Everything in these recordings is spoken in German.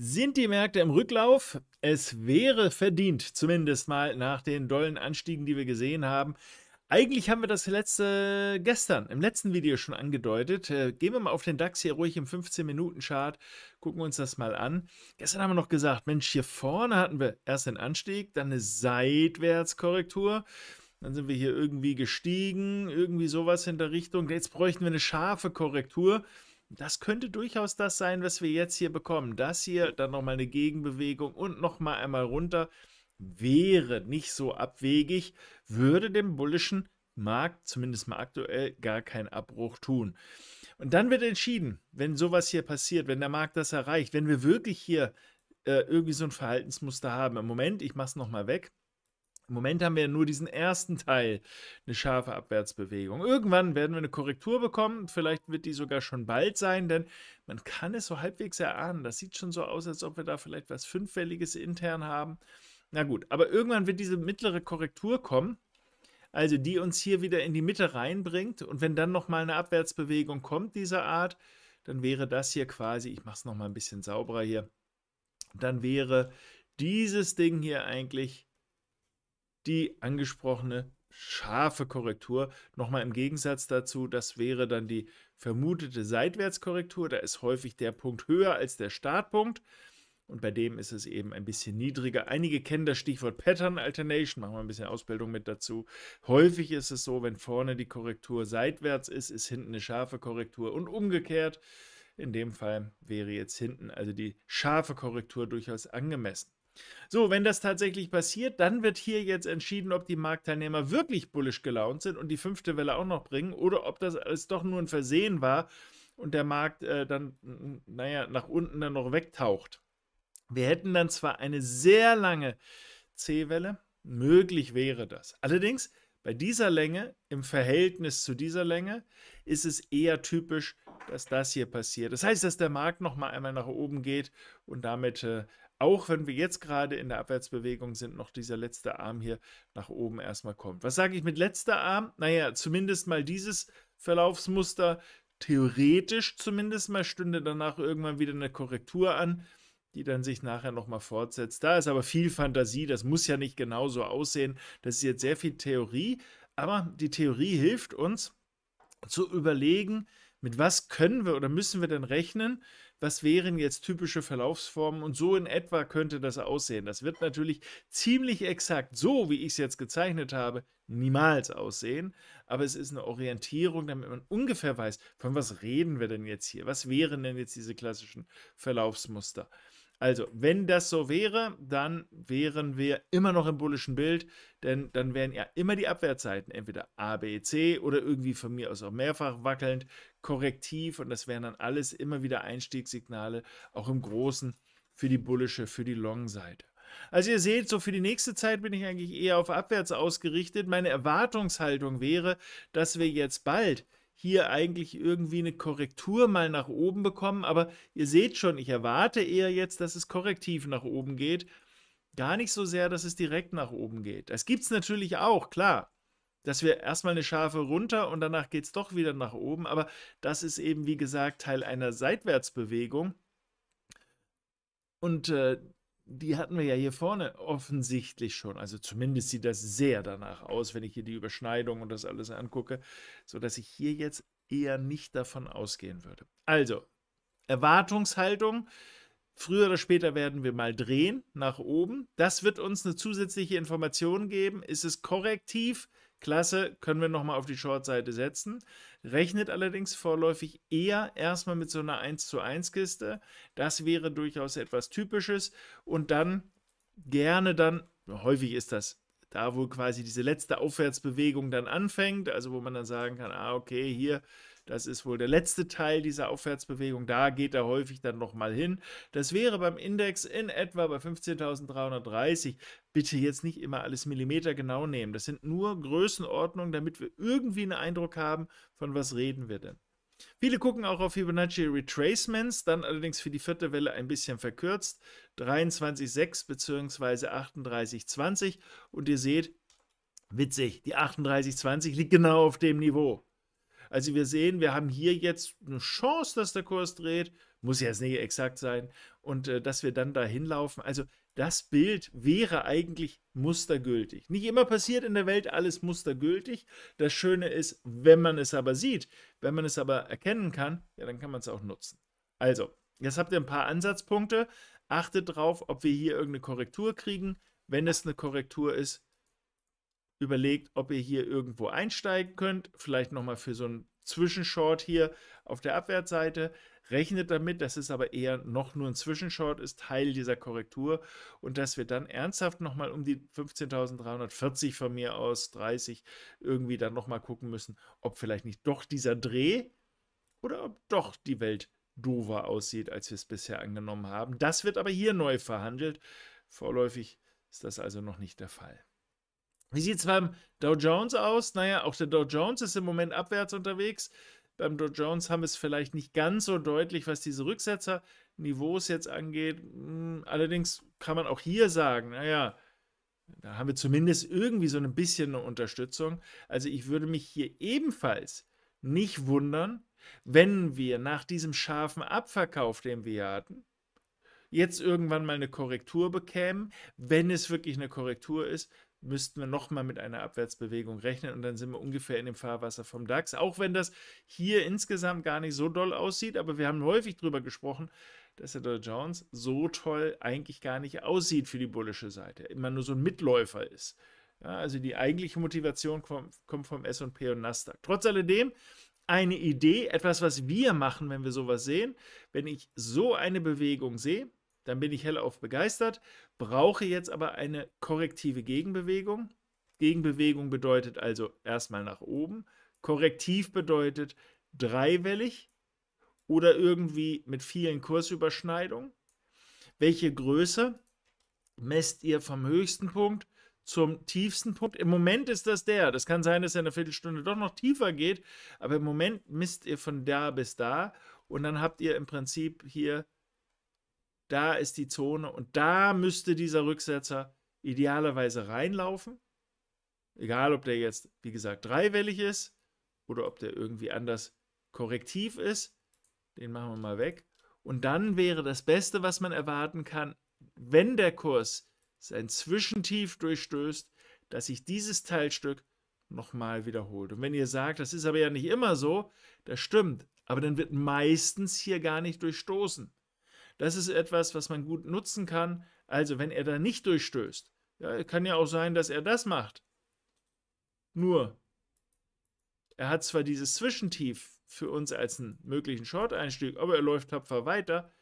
Sind die Märkte im Rücklauf? Es wäre verdient, zumindest mal nach den dollen Anstiegen, die wir gesehen haben. Eigentlich haben wir das letzte gestern im letzten Video schon angedeutet. Äh, gehen wir mal auf den DAX hier ruhig im 15-Minuten-Chart, gucken uns das mal an. Gestern haben wir noch gesagt, Mensch, hier vorne hatten wir erst den Anstieg, dann eine Seitwärtskorrektur. Dann sind wir hier irgendwie gestiegen, irgendwie sowas in der Richtung. Jetzt bräuchten wir eine scharfe Korrektur das könnte durchaus das sein, was wir jetzt hier bekommen. Das hier, dann nochmal eine Gegenbewegung und nochmal einmal runter, wäre nicht so abwegig, würde dem bullischen Markt, zumindest mal aktuell, gar keinen Abbruch tun. Und dann wird entschieden, wenn sowas hier passiert, wenn der Markt das erreicht, wenn wir wirklich hier äh, irgendwie so ein Verhaltensmuster haben. Im Moment, ich mache es nochmal weg, im Moment haben wir nur diesen ersten Teil, eine scharfe Abwärtsbewegung. Irgendwann werden wir eine Korrektur bekommen, vielleicht wird die sogar schon bald sein, denn man kann es so halbwegs erahnen. Das sieht schon so aus, als ob wir da vielleicht was Fünffälliges intern haben. Na gut, aber irgendwann wird diese mittlere Korrektur kommen, also die uns hier wieder in die Mitte reinbringt. Und wenn dann nochmal eine Abwärtsbewegung kommt dieser Art, dann wäre das hier quasi, ich mache es nochmal ein bisschen sauberer hier, dann wäre dieses Ding hier eigentlich die angesprochene scharfe Korrektur. Nochmal im Gegensatz dazu, das wäre dann die vermutete Seitwärtskorrektur. Da ist häufig der Punkt höher als der Startpunkt und bei dem ist es eben ein bisschen niedriger. Einige kennen das Stichwort Pattern Alternation, machen wir ein bisschen Ausbildung mit dazu. Häufig ist es so, wenn vorne die Korrektur seitwärts ist, ist hinten eine scharfe Korrektur und umgekehrt. In dem Fall wäre jetzt hinten also die scharfe Korrektur durchaus angemessen. So, wenn das tatsächlich passiert, dann wird hier jetzt entschieden, ob die Marktteilnehmer wirklich bullisch gelaunt sind und die fünfte Welle auch noch bringen oder ob das alles doch nur ein Versehen war und der Markt äh, dann, naja, nach unten dann noch wegtaucht. Wir hätten dann zwar eine sehr lange C-Welle, möglich wäre das. Allerdings bei dieser Länge, im Verhältnis zu dieser Länge, ist es eher typisch, dass das hier passiert. Das heißt, dass der Markt nochmal einmal nach oben geht und damit, äh, auch wenn wir jetzt gerade in der Abwärtsbewegung sind, noch dieser letzte Arm hier nach oben erstmal kommt. Was sage ich mit letzter Arm? Naja, zumindest mal dieses Verlaufsmuster. Theoretisch zumindest mal stünde danach irgendwann wieder eine Korrektur an die dann sich nachher nochmal fortsetzt. Da ist aber viel Fantasie, das muss ja nicht genauso aussehen. Das ist jetzt sehr viel Theorie, aber die Theorie hilft uns zu überlegen, mit was können wir oder müssen wir denn rechnen? Was wären jetzt typische Verlaufsformen? Und so in etwa könnte das aussehen. Das wird natürlich ziemlich exakt so, wie ich es jetzt gezeichnet habe, niemals aussehen. Aber es ist eine Orientierung, damit man ungefähr weiß, von was reden wir denn jetzt hier? Was wären denn jetzt diese klassischen Verlaufsmuster? Also, wenn das so wäre, dann wären wir immer noch im bullischen Bild, denn dann wären ja immer die Abwehrzeiten entweder A, B, C oder irgendwie von mir aus auch mehrfach wackelnd korrektiv und das wären dann alles immer wieder Einstiegssignale, auch im Großen für die bullische, für die Long-Seite. Also ihr seht, so für die nächste Zeit bin ich eigentlich eher auf abwärts ausgerichtet. Meine Erwartungshaltung wäre, dass wir jetzt bald hier eigentlich irgendwie eine Korrektur mal nach oben bekommen. Aber ihr seht schon, ich erwarte eher jetzt, dass es korrektiv nach oben geht. Gar nicht so sehr, dass es direkt nach oben geht. Das gibt es natürlich auch, klar. Dass wir erstmal eine Schafe runter und danach geht es doch wieder nach oben. Aber das ist eben, wie gesagt, Teil einer Seitwärtsbewegung. Und äh, die hatten wir ja hier vorne offensichtlich schon. Also zumindest sieht das sehr danach aus, wenn ich hier die Überschneidung und das alles angucke, sodass ich hier jetzt eher nicht davon ausgehen würde. Also, Erwartungshaltung. Früher oder später werden wir mal drehen nach oben. Das wird uns eine zusätzliche Information geben. Ist es korrektiv? Klasse, können wir nochmal auf die Short-Seite setzen. Rechnet allerdings vorläufig eher erstmal mit so einer 1 zu 1 Kiste. Das wäre durchaus etwas Typisches. Und dann gerne dann, häufig ist das da, wo quasi diese letzte Aufwärtsbewegung dann anfängt, also wo man dann sagen kann, ah, okay, hier das ist wohl der letzte Teil dieser Aufwärtsbewegung. Da geht er häufig dann nochmal hin. Das wäre beim Index in etwa bei 15.330. Bitte jetzt nicht immer alles Millimeter genau nehmen. Das sind nur Größenordnungen, damit wir irgendwie einen Eindruck haben, von was reden wir denn. Viele gucken auch auf Fibonacci Retracements, dann allerdings für die vierte Welle ein bisschen verkürzt, 23,6 bzw. 38,20 und ihr seht, witzig, die 38,20 liegt genau auf dem Niveau. Also wir sehen, wir haben hier jetzt eine Chance, dass der Kurs dreht. Muss ja jetzt nicht exakt sein. Und äh, dass wir dann da hinlaufen. Also das Bild wäre eigentlich mustergültig. Nicht immer passiert in der Welt alles mustergültig. Das Schöne ist, wenn man es aber sieht, wenn man es aber erkennen kann, ja, dann kann man es auch nutzen. Also, jetzt habt ihr ein paar Ansatzpunkte. Achtet drauf, ob wir hier irgendeine Korrektur kriegen. Wenn es eine Korrektur ist, überlegt, ob ihr hier irgendwo einsteigen könnt. Vielleicht nochmal für so einen Zwischenshort hier auf der Abwärtsseite. Rechnet damit, dass es aber eher noch nur ein Zwischenshort ist, Teil dieser Korrektur und dass wir dann ernsthaft nochmal um die 15.340 von mir aus, 30, irgendwie dann nochmal gucken müssen, ob vielleicht nicht doch dieser Dreh oder ob doch die Welt doofer aussieht, als wir es bisher angenommen haben. Das wird aber hier neu verhandelt. Vorläufig ist das also noch nicht der Fall. Wie sieht es beim Dow Jones aus? Naja, auch der Dow Jones ist im Moment abwärts unterwegs. Beim Dow Jones haben wir es vielleicht nicht ganz so deutlich, was diese Rücksetzerniveaus jetzt angeht. Hm, allerdings kann man auch hier sagen, naja, da haben wir zumindest irgendwie so ein bisschen eine Unterstützung. Also ich würde mich hier ebenfalls nicht wundern, wenn wir nach diesem scharfen Abverkauf, den wir hatten, jetzt irgendwann mal eine Korrektur bekämen, wenn es wirklich eine Korrektur ist, müssten wir nochmal mit einer Abwärtsbewegung rechnen und dann sind wir ungefähr in dem Fahrwasser vom DAX. Auch wenn das hier insgesamt gar nicht so doll aussieht, aber wir haben häufig darüber gesprochen, dass der Dow Jones so toll eigentlich gar nicht aussieht für die bullische Seite, immer nur so ein Mitläufer ist. Ja, also die eigentliche Motivation kommt vom S&P und Nasdaq. Trotz alledem eine Idee, etwas, was wir machen, wenn wir sowas sehen. Wenn ich so eine Bewegung sehe, dann bin ich hellauf begeistert, brauche jetzt aber eine korrektive Gegenbewegung. Gegenbewegung bedeutet also erstmal nach oben. Korrektiv bedeutet dreiwellig oder irgendwie mit vielen Kursüberschneidungen. Welche Größe messt ihr vom höchsten Punkt zum tiefsten Punkt? Im Moment ist das der. Das kann sein, dass er in einer Viertelstunde doch noch tiefer geht, aber im Moment misst ihr von da bis da und dann habt ihr im Prinzip hier da ist die Zone und da müsste dieser Rücksetzer idealerweise reinlaufen. Egal, ob der jetzt, wie gesagt, dreiwellig ist oder ob der irgendwie anders korrektiv ist. Den machen wir mal weg. Und dann wäre das Beste, was man erwarten kann, wenn der Kurs sein Zwischentief durchstößt, dass sich dieses Teilstück nochmal wiederholt. Und wenn ihr sagt, das ist aber ja nicht immer so, das stimmt, aber dann wird meistens hier gar nicht durchstoßen. Das ist etwas, was man gut nutzen kann. Also, wenn er da nicht durchstößt, ja, kann ja auch sein, dass er das macht. Nur, er hat zwar dieses Zwischentief für uns als einen möglichen Short-Einstieg, aber er läuft tapfer weiter.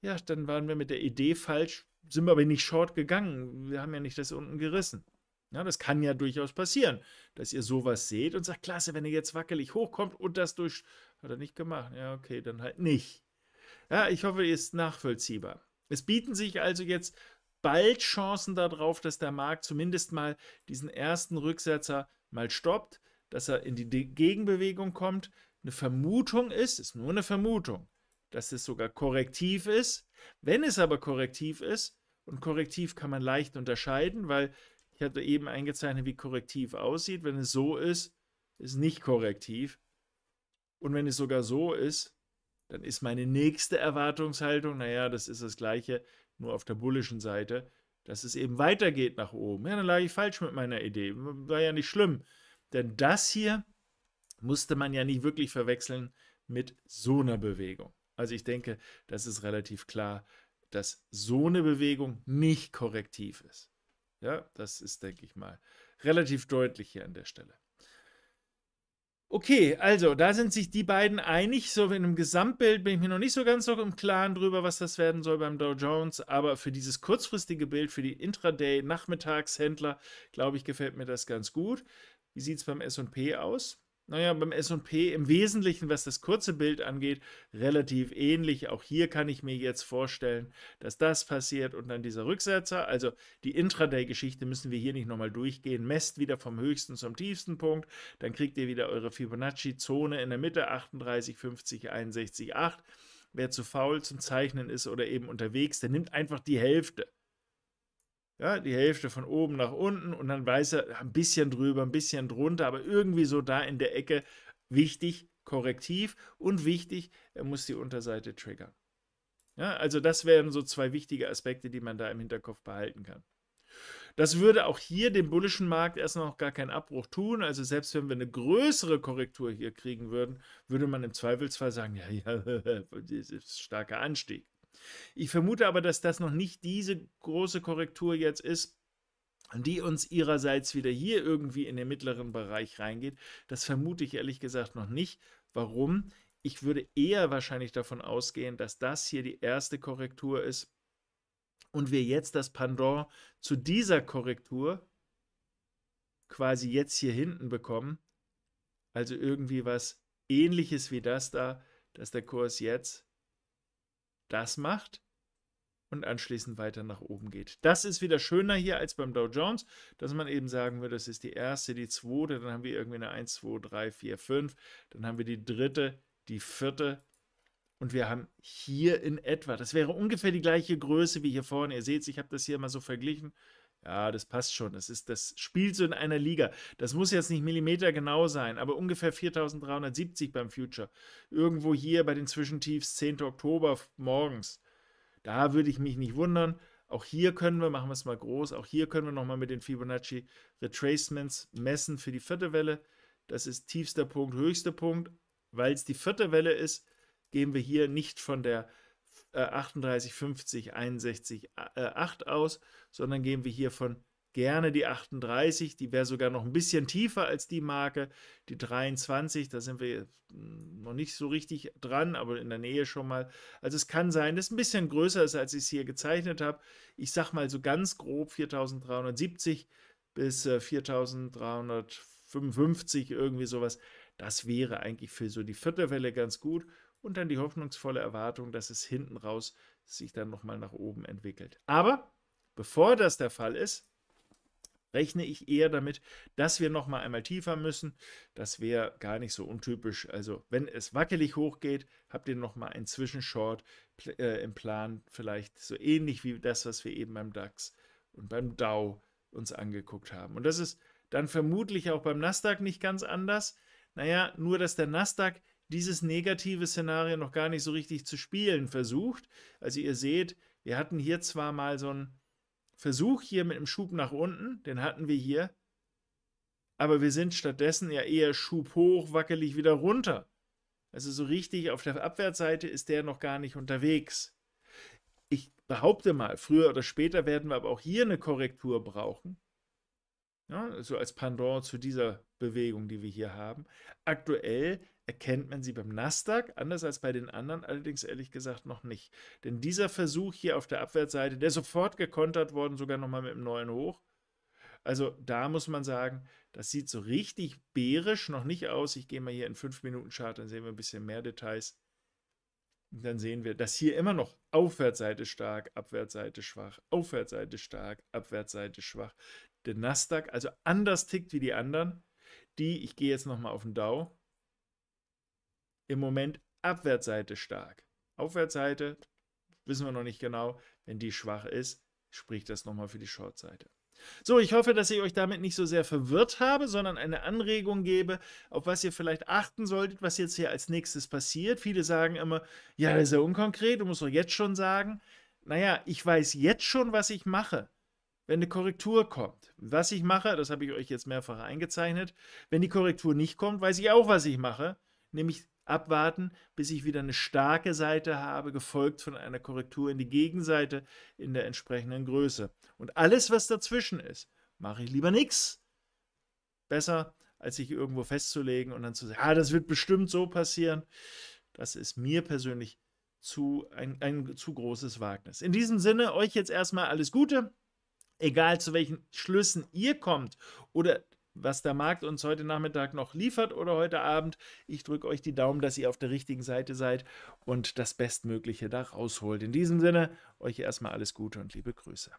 Ja, dann waren wir mit der Idee falsch, sind wir aber nicht Short gegangen. Wir haben ja nicht das unten gerissen. Ja, das kann ja durchaus passieren, dass ihr sowas seht und sagt, klasse, wenn ihr jetzt wackelig hochkommt und das durch... Hat er nicht gemacht. Ja, okay, dann halt nicht. Ja, ich hoffe, ihr ist nachvollziehbar. Es bieten sich also jetzt bald Chancen darauf, dass der Markt zumindest mal diesen ersten Rücksetzer mal stoppt, dass er in die Gegenbewegung kommt. Eine Vermutung ist, ist nur eine Vermutung, dass es sogar korrektiv ist. Wenn es aber korrektiv ist, und korrektiv kann man leicht unterscheiden, weil ich hatte eben eingezeichnet, wie korrektiv aussieht. Wenn es so ist, ist nicht korrektiv. Und wenn es sogar so ist, dann ist meine nächste Erwartungshaltung, naja, das ist das gleiche, nur auf der bullischen Seite, dass es eben weitergeht nach oben. Ja, dann lag ich falsch mit meiner Idee. War ja nicht schlimm. Denn das hier musste man ja nicht wirklich verwechseln mit so einer Bewegung. Also ich denke, das ist relativ klar, dass so eine Bewegung nicht korrektiv ist. Ja, das ist, denke ich mal, relativ deutlich hier an der Stelle. Okay, also da sind sich die beiden einig. So in einem Gesamtbild bin ich mir noch nicht so ganz noch im Klaren drüber, was das werden soll beim Dow Jones. Aber für dieses kurzfristige Bild, für die Intraday-Nachmittagshändler, glaube ich, gefällt mir das ganz gut. Wie sieht es beim SP aus? naja, beim SP im Wesentlichen, was das kurze Bild angeht, relativ ähnlich. Auch hier kann ich mir jetzt vorstellen, dass das passiert und dann dieser Rücksetzer. Also die Intraday-Geschichte müssen wir hier nicht nochmal durchgehen. Messt wieder vom höchsten zum tiefsten Punkt. Dann kriegt ihr wieder eure Fibonacci-Zone in der Mitte 38, 50, 61, 8. Wer zu faul zum Zeichnen ist oder eben unterwegs, der nimmt einfach die Hälfte. Ja, die Hälfte von oben nach unten und dann weiß er ein bisschen drüber, ein bisschen drunter, aber irgendwie so da in der Ecke. Wichtig, korrektiv und wichtig, er muss die Unterseite triggern. Ja, also das wären so zwei wichtige Aspekte, die man da im Hinterkopf behalten kann. Das würde auch hier dem bullischen Markt erst noch gar keinen Abbruch tun. Also selbst wenn wir eine größere Korrektur hier kriegen würden, würde man im Zweifelsfall sagen, ja, ja, das ist ein starker Anstieg. Ich vermute aber, dass das noch nicht diese große Korrektur jetzt ist, die uns ihrerseits wieder hier irgendwie in den mittleren Bereich reingeht. Das vermute ich ehrlich gesagt noch nicht. Warum? Ich würde eher wahrscheinlich davon ausgehen, dass das hier die erste Korrektur ist und wir jetzt das Pendant zu dieser Korrektur quasi jetzt hier hinten bekommen. Also irgendwie was ähnliches wie das da, dass der Kurs jetzt das macht und anschließend weiter nach oben geht. Das ist wieder schöner hier als beim Dow Jones, dass man eben sagen würde, das ist die erste, die zweite, dann haben wir irgendwie eine 1, 2, 3, 4, 5, dann haben wir die dritte, die vierte und wir haben hier in etwa, das wäre ungefähr die gleiche Größe wie hier vorne. Ihr seht, ich habe das hier mal so verglichen, ja, das passt schon. Das, ist, das spielt so in einer Liga. Das muss jetzt nicht millimetergenau sein, aber ungefähr 4370 beim Future. Irgendwo hier bei den Zwischentiefs 10. Oktober morgens. Da würde ich mich nicht wundern. Auch hier können wir, machen wir es mal groß, auch hier können wir nochmal mit den Fibonacci Retracements messen für die vierte Welle. Das ist tiefster Punkt, höchster Punkt. Weil es die vierte Welle ist, gehen wir hier nicht von der 38, 50, 61, 8 aus, sondern gehen wir hier von gerne die 38, die wäre sogar noch ein bisschen tiefer als die Marke, die 23, da sind wir hm, noch nicht so richtig dran, aber in der Nähe schon mal. Also es kann sein, dass es ein bisschen größer ist, als ich es hier gezeichnet habe. Ich sage mal so ganz grob 4370 bis 4355, äh, irgendwie sowas. Das wäre eigentlich für so die vierte Welle ganz gut und dann die hoffnungsvolle Erwartung, dass es hinten raus sich dann nochmal nach oben entwickelt. Aber bevor das der Fall ist, rechne ich eher damit, dass wir nochmal einmal tiefer müssen. Das wäre gar nicht so untypisch. Also wenn es wackelig hochgeht, habt ihr nochmal einen Zwischenshort äh, im Plan, vielleicht so ähnlich wie das, was wir eben beim DAX und beim Dow uns angeguckt haben. Und das ist dann vermutlich auch beim Nasdaq nicht ganz anders. Naja, nur dass der Nasdaq dieses negative Szenario noch gar nicht so richtig zu spielen versucht. Also ihr seht, wir hatten hier zwar mal so einen Versuch hier mit einem Schub nach unten, den hatten wir hier, aber wir sind stattdessen ja eher Schub hoch, wackelig wieder runter. Also so richtig auf der Abwärtsseite ist der noch gar nicht unterwegs. Ich behaupte mal, früher oder später werden wir aber auch hier eine Korrektur brauchen. Ja, so also als Pendant zu dieser Bewegung, die wir hier haben. Aktuell erkennt man sie beim Nasdaq, anders als bei den anderen, allerdings ehrlich gesagt noch nicht. Denn dieser Versuch hier auf der Abwärtsseite, der sofort gekontert worden, sogar nochmal mit dem neuen Hoch. Also da muss man sagen, das sieht so richtig bärisch noch nicht aus. Ich gehe mal hier in 5 Minuten Chart, dann sehen wir ein bisschen mehr Details. dann sehen wir, dass hier immer noch Aufwärtsseite stark, Abwärtsseite schwach, Aufwärtsseite stark, Abwärtsseite schwach. Der Nasdaq also anders tickt wie die anderen. Die, ich gehe jetzt nochmal auf den Dow, im Moment Abwärtsseite stark. Aufwärtsseite wissen wir noch nicht genau. Wenn die schwach ist, spricht das nochmal für die Shortseite. So, ich hoffe, dass ich euch damit nicht so sehr verwirrt habe, sondern eine Anregung gebe, auf was ihr vielleicht achten solltet, was jetzt hier als nächstes passiert. Viele sagen immer, ja, das ist ja unkonkret, du musst doch jetzt schon sagen. Naja, ich weiß jetzt schon, was ich mache, wenn eine Korrektur kommt. Was ich mache, das habe ich euch jetzt mehrfach eingezeichnet. Wenn die Korrektur nicht kommt, weiß ich auch, was ich mache, nämlich abwarten, bis ich wieder eine starke Seite habe, gefolgt von einer Korrektur in die Gegenseite in der entsprechenden Größe. Und alles, was dazwischen ist, mache ich lieber nichts. Besser, als sich irgendwo festzulegen und dann zu sagen, ah, das wird bestimmt so passieren. Das ist mir persönlich zu, ein, ein zu großes Wagnis. In diesem Sinne, euch jetzt erstmal alles Gute. Egal zu welchen Schlüssen ihr kommt oder was der Markt uns heute Nachmittag noch liefert oder heute Abend. Ich drücke euch die Daumen, dass ihr auf der richtigen Seite seid und das Bestmögliche da rausholt. In diesem Sinne, euch erstmal alles Gute und liebe Grüße.